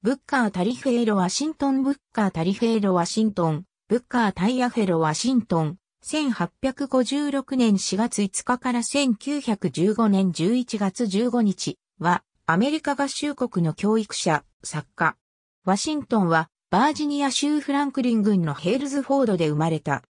ブッカー・タリフェーロ・ワシントン・ブッカー・タリフェーロ・ワシントン、ブッカー・タイアフェロ・ワシントン、1856年4月5日から1915年11月15日は、アメリカ合衆国の教育者、作家。ワシントンは、バージニア州フランクリン郡のヘールズフォードで生まれた。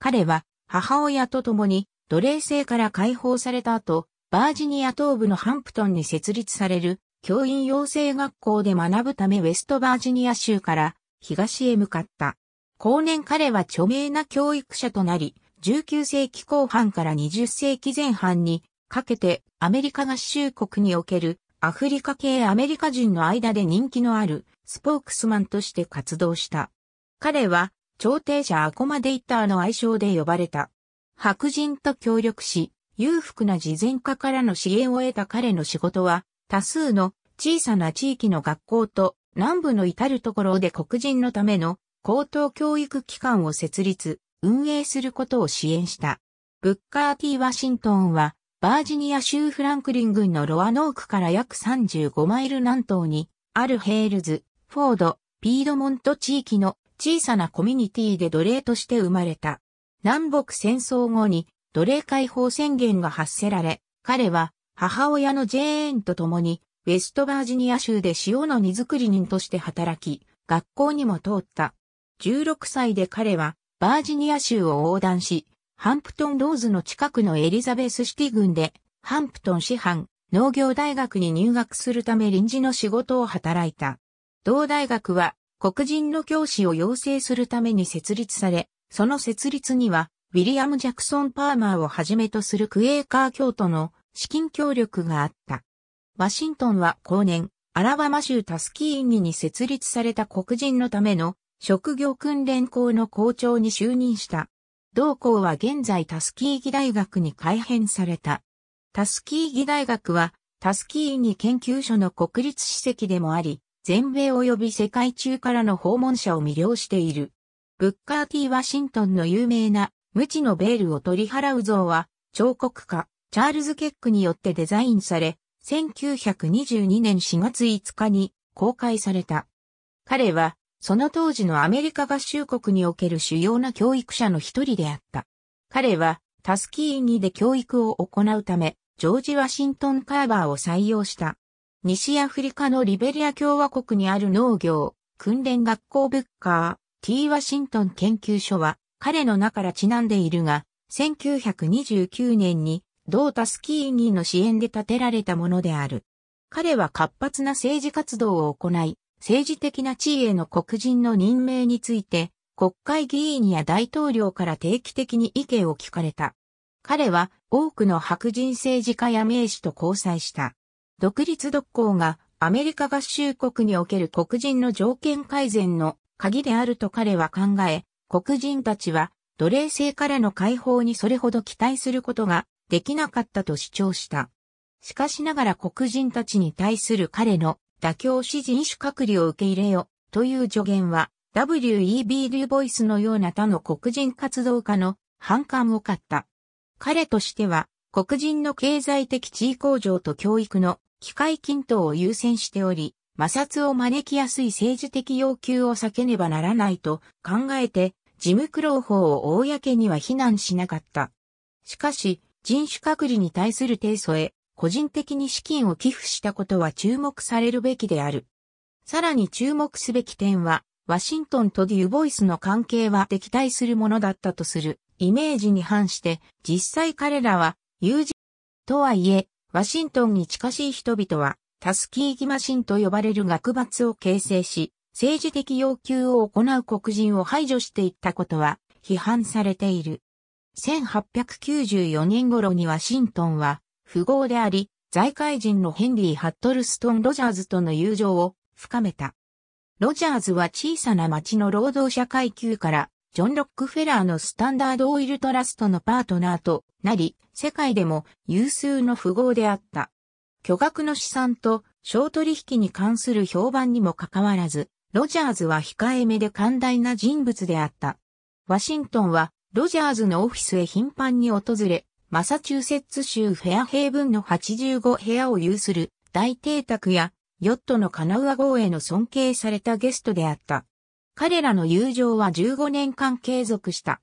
彼は、母親と共に、奴隷制から解放された後、バージニア東部のハンプトンに設立される教員養成学校で学ぶためウェストバージニア州から東へ向かった。後年彼は著名な教育者となり、19世紀後半から20世紀前半にかけてアメリカ合衆国におけるアフリカ系アメリカ人の間で人気のあるスポークスマンとして活動した。彼は調停者アコマデイターの愛称で呼ばれた。白人と協力し、裕福な事前家からの支援を得た彼の仕事は、多数の小さな地域の学校と南部の至るところで黒人のための高等教育機関を設立、運営することを支援した。ブッカーティ・ワシントンは、バージニア州フランクリン郡のロアノークから約35マイル南東に、あるヘールズ、フォード、ピードモント地域の小さなコミュニティで奴隷として生まれた。南北戦争後に奴隷解放宣言が発せられ、彼は母親のジェーンと共に、ウェストバージニア州で塩の荷造り人として働き、学校にも通った。16歳で彼は、バージニア州を横断し、ハンプトンローズの近くのエリザベスシティ郡で、ハンプトン師範、農業大学に入学するため臨時の仕事を働いた。同大学は、黒人の教師を養成するために設立され、その設立には、ウィリアム・ジャクソン・パーマーをはじめとするクエーカー教徒の資金協力があった。ワシントンは後年、アラバマ州タスキー議に設立された黒人のための職業訓練校の校長に就任した。同校は現在タスキーギ大学に改編された。タスキーギ大学はタスキー議研究所の国立史跡でもあり、全米及び世界中からの訪問者を魅了している。ブッカー・ティー・ワシントンの有名な無知のベールを取り払う像は彫刻家、チャールズ・ケックによってデザインされ、1922年4月5日に公開された。彼は、その当時のアメリカ合衆国における主要な教育者の一人であった。彼は、タスキーニで教育を行うため、ジョージ・ワシントン・カーバーを採用した。西アフリカのリベリア共和国にある農業、訓練学校ブッカー、T・ ワシントン研究所は、彼の名からちなんでいるが、1929年に同タスキー員の支援で建てられたものである。彼は活発な政治活動を行い、政治的な地位への黒人の任命について、国会議員や大統領から定期的に意見を聞かれた。彼は多くの白人政治家や名士と交際した。独立独行がアメリカ合衆国における黒人の条件改善の鍵であると彼は考え、黒人たちは奴隷制からの解放にそれほど期待することができなかったと主張した。しかしながら黒人たちに対する彼の妥協示持種隔離を受け入れよという助言は W.E.B. デュボイスのような他の黒人活動家の反感を買った。彼としては黒人の経済的地位向上と教育の機会均等を優先しており、摩擦を招きやすい政治的要求を避けねばならないと考えて、ジムクロー法を公には非難しなかった。しかし、人種隔離に対する提訴へ、個人的に資金を寄付したことは注目されるべきである。さらに注目すべき点は、ワシントンとデュボイスの関係は敵対するものだったとするイメージに反して、実際彼らは友人とはいえ、ワシントンに近しい人々は、タスキーギマシンと呼ばれる学閥を形成し、政治的要求を行う黒人を排除していったことは批判されている。1894年頃にワシントンは富豪であり、財界人のヘンリー・ハットルストン・ロジャーズとの友情を深めた。ロジャーズは小さな町の労働者階級から、ジョン・ロックフェラーのスタンダード・オイル・トラストのパートナーとなり、世界でも有数の富豪であった。巨額の資産と小取引に関する評判にもかかわらず、ロジャーズは控えめで寛大な人物であった。ワシントンはロジャーズのオフィスへ頻繁に訪れ、マサチューセッツ州フェアヘイブンの85部屋を有する大邸宅やヨットのカナウア号への尊敬されたゲストであった。彼らの友情は15年間継続した。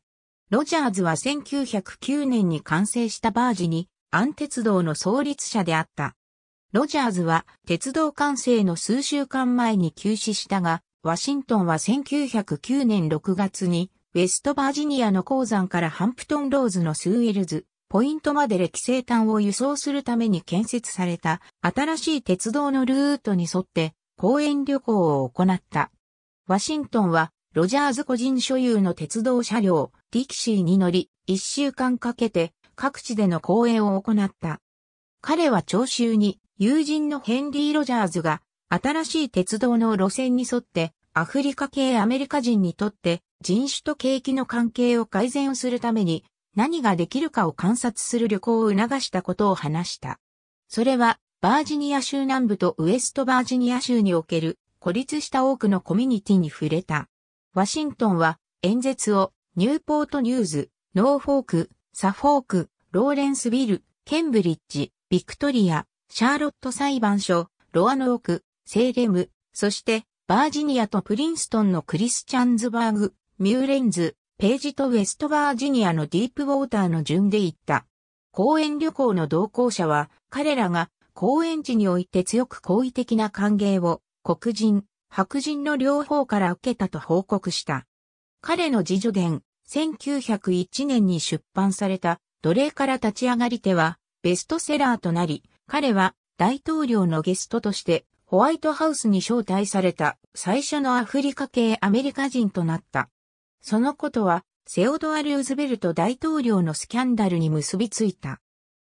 ロジャーズは1909年に完成したバージに、ン鉄道の創立者であった。ロジャーズは鉄道完成の数週間前に休止したが、ワシントンは1909年6月にウェストバージニアの鉱山からハンプトンローズのスウェルズ、ポイントまで歴生端を輸送するために建設された新しい鉄道のルートに沿って公園旅行を行った。ワシントンはロジャーズ個人所有の鉄道車両、ディキシーに乗り、一週間かけて各地での公演を行った。彼は聴衆に友人のヘンリー・ロジャーズが新しい鉄道の路線に沿ってアフリカ系アメリカ人にとって人種と景気の関係を改善するために何ができるかを観察する旅行を促したことを話した。それはバージニア州南部とウエストバージニア州における孤立した多くのコミュニティに触れた。ワシントンは演説をニューポートニューズ、ノーフォーク、サフォーク、ローレンスビル、ケンブリッジ、ビクトリア、シャーロット裁判所、ロアノーク、セーレム、そしてバージニアとプリンストンのクリスチャンズバーグ、ミューレンズ、ページとウェストバージニアのディープウォーターの順で行った。公園旅行の同行者は、彼らが公園地において強く好意的な歓迎を、黒人、白人の両方から受けたと報告した。彼の自助伝、1901年に出版された、奴隷から立ち上がり手は、ベストセラーとなり、彼は大統領のゲストとしてホワイトハウスに招待された最初のアフリカ系アメリカ人となった。そのことは、セオドア・ルーズベルト大統領のスキャンダルに結びついた。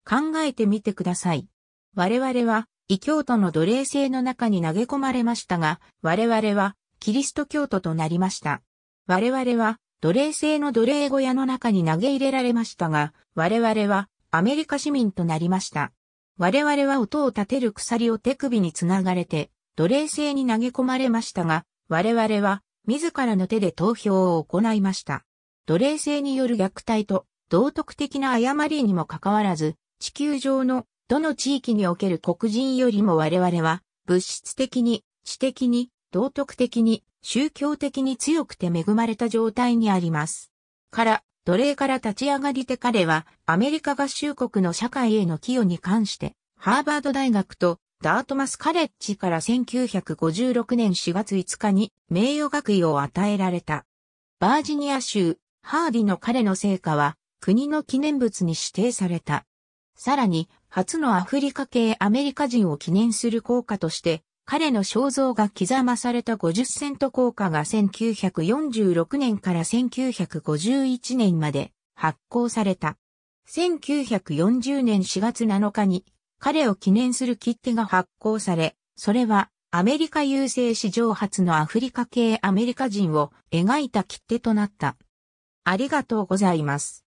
考えてみてください。我々は、異教徒の奴隷制の中に投げ込まれましたが、我々は、キリスト教徒となりました。我々は、奴隷制の奴隷小屋の中に投げ入れられましたが、我々は、アメリカ市民となりました。我々は音を立てる鎖を手首につながれて、奴隷制に投げ込まれましたが、我々は自らの手で投票を行いました。奴隷制による虐待と道徳的な誤りにもかかわらず、地球上のどの地域における黒人よりも我々は物質的に、知的に、道徳的に、宗教的に強くて恵まれた状態にあります。から、奴隷から立ち上がりて彼は、アメリカ合衆国の社会への寄与に関して、ハーバード大学とダートマスカレッジから1956年4月5日に名誉学位を与えられた。バージニア州、ハーディの彼の成果は、国の記念物に指定された。さらに、初のアフリカ系アメリカ人を記念する効果として、彼の肖像が刻まされた50セント硬貨が1946年から1951年まで発行された。1940年4月7日に彼を記念する切手が発行され、それはアメリカ郵政史上初のアフリカ系アメリカ人を描いた切手となった。ありがとうございます。